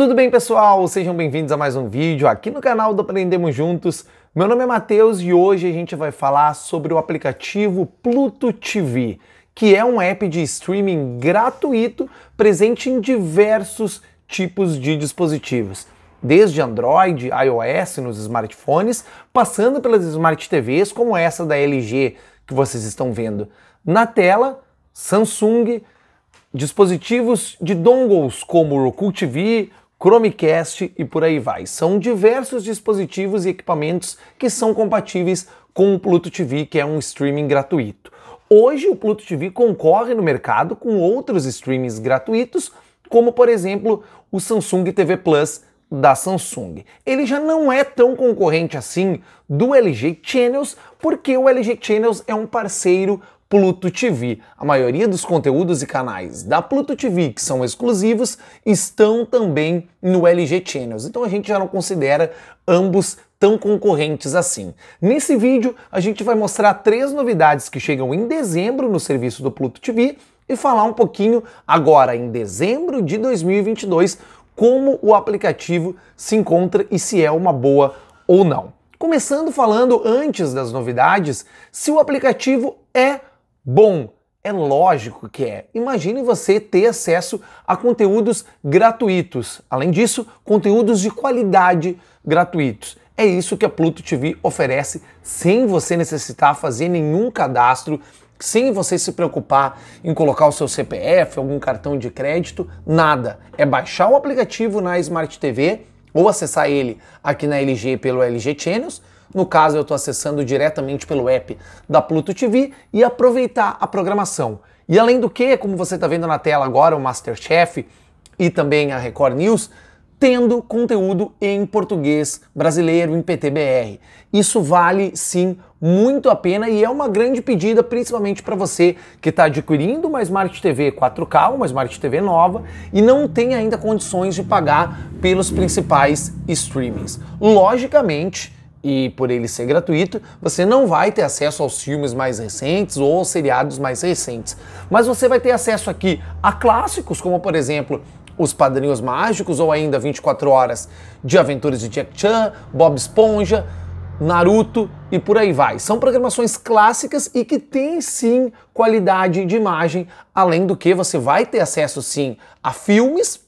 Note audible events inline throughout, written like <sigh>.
Tudo bem, pessoal? Sejam bem-vindos a mais um vídeo aqui no canal do Aprendemos Juntos. Meu nome é Matheus e hoje a gente vai falar sobre o aplicativo Pluto TV, que é um app de streaming gratuito presente em diversos tipos de dispositivos desde Android, iOS nos smartphones, passando pelas Smart TVs como essa da LG que vocês estão vendo na tela, Samsung, dispositivos de dongles como o Roku TV, Chromecast e por aí vai. São diversos dispositivos e equipamentos que são compatíveis com o Pluto TV, que é um streaming gratuito. Hoje o Pluto TV concorre no mercado com outros streamings gratuitos, como por exemplo o Samsung TV Plus da Samsung. Ele já não é tão concorrente assim do LG Channels, porque o LG Channels é um parceiro Pluto TV. A maioria dos conteúdos e canais da Pluto TV que são exclusivos estão também no LG Channels, então a gente já não considera ambos tão concorrentes assim. Nesse vídeo, a gente vai mostrar três novidades que chegam em dezembro no serviço do Pluto TV e falar um pouquinho agora em dezembro de 2022 como o aplicativo se encontra e se é uma boa ou não. Começando falando antes das novidades, se o aplicativo é Bom, é lógico que é. Imagine você ter acesso a conteúdos gratuitos. Além disso, conteúdos de qualidade gratuitos. É isso que a Pluto TV oferece sem você necessitar fazer nenhum cadastro, sem você se preocupar em colocar o seu CPF, algum cartão de crédito, nada. É baixar o aplicativo na Smart TV ou acessar ele aqui na LG pelo LG Channels no caso, eu estou acessando diretamente pelo app da Pluto TV e aproveitar a programação. E além do que, como você está vendo na tela agora, o Masterchef e também a Record News, tendo conteúdo em português brasileiro, em PTBR. Isso vale sim muito a pena e é uma grande pedida, principalmente para você que está adquirindo uma Smart TV 4K, uma Smart TV nova e não tem ainda condições de pagar pelos principais streamings. Logicamente, e por ele ser gratuito, você não vai ter acesso aos filmes mais recentes ou aos seriados mais recentes. Mas você vai ter acesso aqui a clássicos, como por exemplo Os Padrinhos Mágicos ou ainda 24 Horas de Aventuras de Jack Chan, Bob Esponja, Naruto e por aí vai. São programações clássicas e que têm sim qualidade de imagem, além do que você vai ter acesso sim a filmes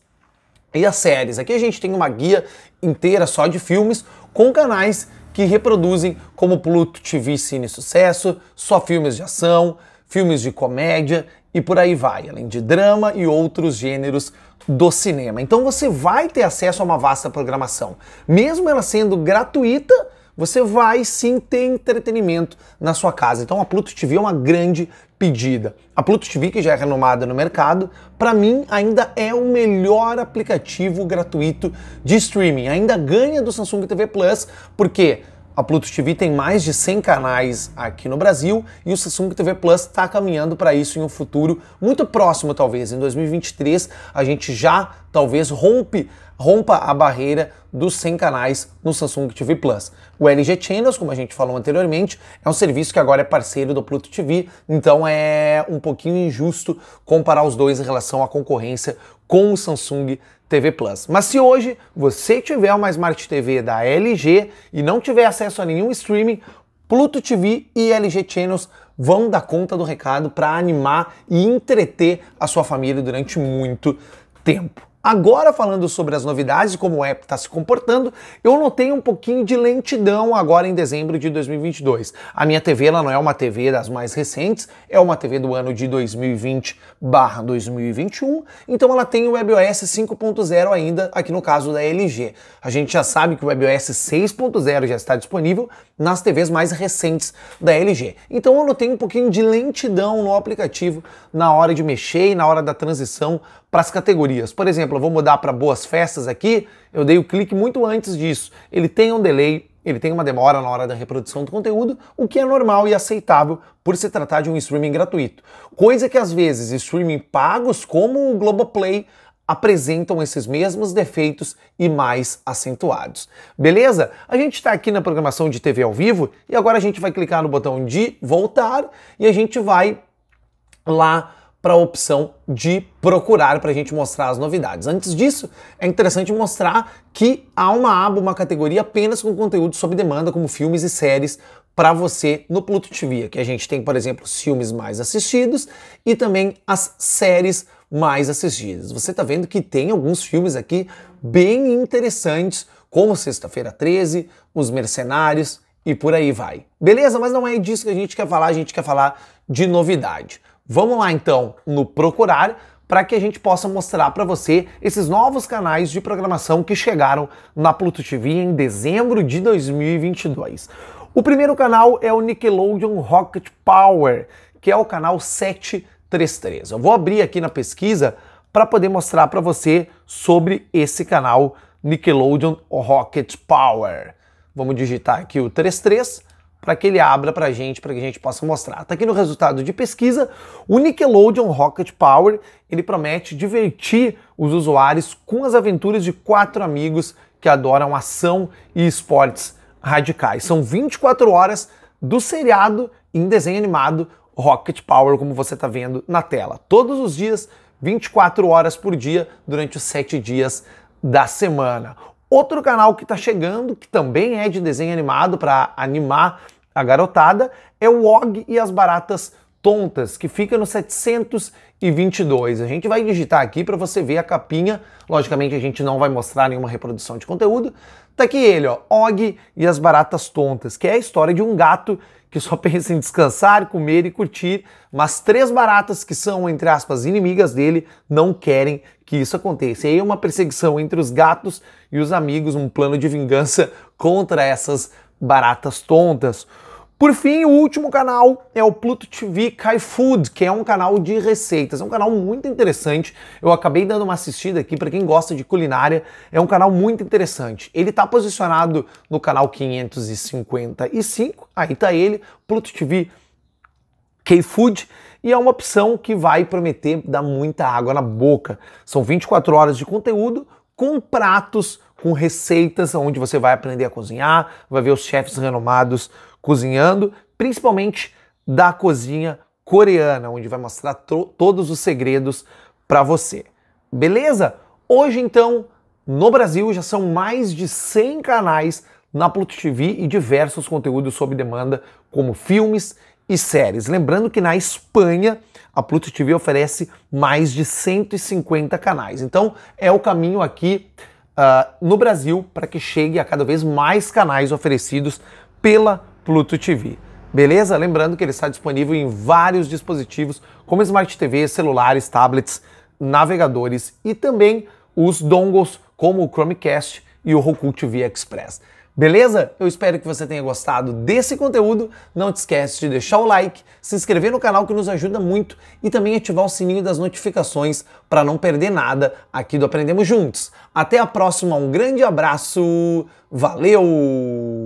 e a séries. Aqui a gente tem uma guia inteira só de filmes com canais que reproduzem como Pluto TV Cine Sucesso, só filmes de ação, filmes de comédia e por aí vai, além de drama e outros gêneros do cinema. Então você vai ter acesso a uma vasta programação, mesmo ela sendo gratuita você vai sim ter entretenimento na sua casa. Então a Pluto TV é uma grande pedida. A Pluto TV, que já é renomada no mercado, para mim ainda é o melhor aplicativo gratuito de streaming. Ainda ganha do Samsung TV Plus, porque a Pluto TV tem mais de 100 canais aqui no Brasil e o Samsung TV Plus está caminhando para isso em um futuro muito próximo, talvez. Em 2023, a gente já talvez rompe, rompa a barreira dos 100 canais no Samsung TV Plus. O LG Channels, como a gente falou anteriormente, é um serviço que agora é parceiro do Pluto TV, então é um pouquinho injusto comparar os dois em relação à concorrência com o Samsung TV Plus. Mas se hoje você tiver uma Smart TV da LG e não tiver acesso a nenhum streaming, Pluto TV e LG Channels vão dar conta do recado para animar e entreter a sua família durante muito tempo. Agora, falando sobre as novidades e como o é, app está se comportando, eu notei um pouquinho de lentidão agora em dezembro de 2022. A minha TV ela não é uma TV das mais recentes, é uma TV do ano de 2020/2021, então ela tem o WebOS 5.0 ainda, aqui no caso da LG. A gente já sabe que o WebOS 6.0 já está disponível nas TVs mais recentes da LG. Então eu notei um pouquinho de lentidão no aplicativo na hora de mexer e na hora da transição para as categorias. Por exemplo, exemplo, eu vou mudar para Boas Festas aqui, eu dei o clique muito antes disso. Ele tem um delay, ele tem uma demora na hora da reprodução do conteúdo, o que é normal e aceitável por se tratar de um streaming gratuito. Coisa que às vezes streaming pagos como o Globoplay apresentam esses mesmos defeitos e mais acentuados. Beleza? A gente está aqui na programação de TV ao vivo e agora a gente vai clicar no botão de voltar e a gente vai lá para a opção de procurar para a gente mostrar as novidades. Antes disso, é interessante mostrar que há uma aba, uma categoria apenas com conteúdo sob demanda, como filmes e séries, para você no Pluto TV, que a gente tem, por exemplo, os filmes mais assistidos e também as séries mais assistidas. Você está vendo que tem alguns filmes aqui bem interessantes, como Sexta-feira 13, Os Mercenários e por aí vai. Beleza? Mas não é disso que a gente quer falar, a gente quer falar de novidade. Vamos lá então no procurar para que a gente possa mostrar para você esses novos canais de programação que chegaram na Pluto TV em dezembro de 2022. O primeiro canal é o Nickelodeon Rocket Power, que é o canal 733. Eu vou abrir aqui na pesquisa para poder mostrar para você sobre esse canal Nickelodeon Rocket Power. Vamos digitar aqui o 33 para que ele abra para a gente, para que a gente possa mostrar. Está aqui no resultado de pesquisa, o Nickelodeon Rocket Power, ele promete divertir os usuários com as aventuras de quatro amigos que adoram ação e esportes radicais. São 24 horas do seriado em desenho animado Rocket Power, como você está vendo na tela. Todos os dias, 24 horas por dia, durante os sete dias da semana. Outro canal que está chegando, que também é de desenho animado para animar a garotada, é o Og e as Baratas tontas que fica no 722. A gente vai digitar aqui para você ver a capinha. Logicamente a gente não vai mostrar nenhuma reprodução de conteúdo. Tá aqui ele, ó, Og e as baratas tontas, que é a história de um gato que só <laughs> pensa em descansar, comer e curtir, mas três baratas que são entre aspas inimigas dele não querem que isso aconteça. E aí é uma perseguição entre os gatos e os amigos, um plano de vingança <laughs> contra essas baratas tontas. Por fim, o último canal é o Pluto TV Kai Food, que é um canal de receitas. É um canal muito interessante. Eu acabei dando uma assistida aqui para quem gosta de culinária. É um canal muito interessante. Ele está posicionado no canal 555. Aí está ele, Pluto TV K-Food e é uma opção que vai prometer dar muita água na boca. São 24 horas de conteúdo com pratos, com receitas, onde você vai aprender a cozinhar, vai ver os chefes renomados cozinhando, principalmente da cozinha coreana, onde vai mostrar todos os segredos para você. Beleza? Hoje então, no Brasil já são mais de 100 canais na Pluto TV e diversos conteúdos sob demanda, como filmes e séries. Lembrando que na Espanha a Pluto TV oferece mais de 150 canais. Então é o caminho aqui uh, no Brasil para que chegue a cada vez mais canais oferecidos pela Pluto TV. Beleza? Lembrando que ele está disponível em vários dispositivos, como Smart TV, celulares, tablets, navegadores e também os dongles como o Chromecast e o Roku TV Express. Beleza? Eu espero que você tenha gostado desse conteúdo. Não te esquece de deixar o like, se inscrever no canal que nos ajuda muito e também ativar o sininho das notificações para não perder nada aqui do Aprendemos Juntos. Até a próxima, um grande abraço. Valeu!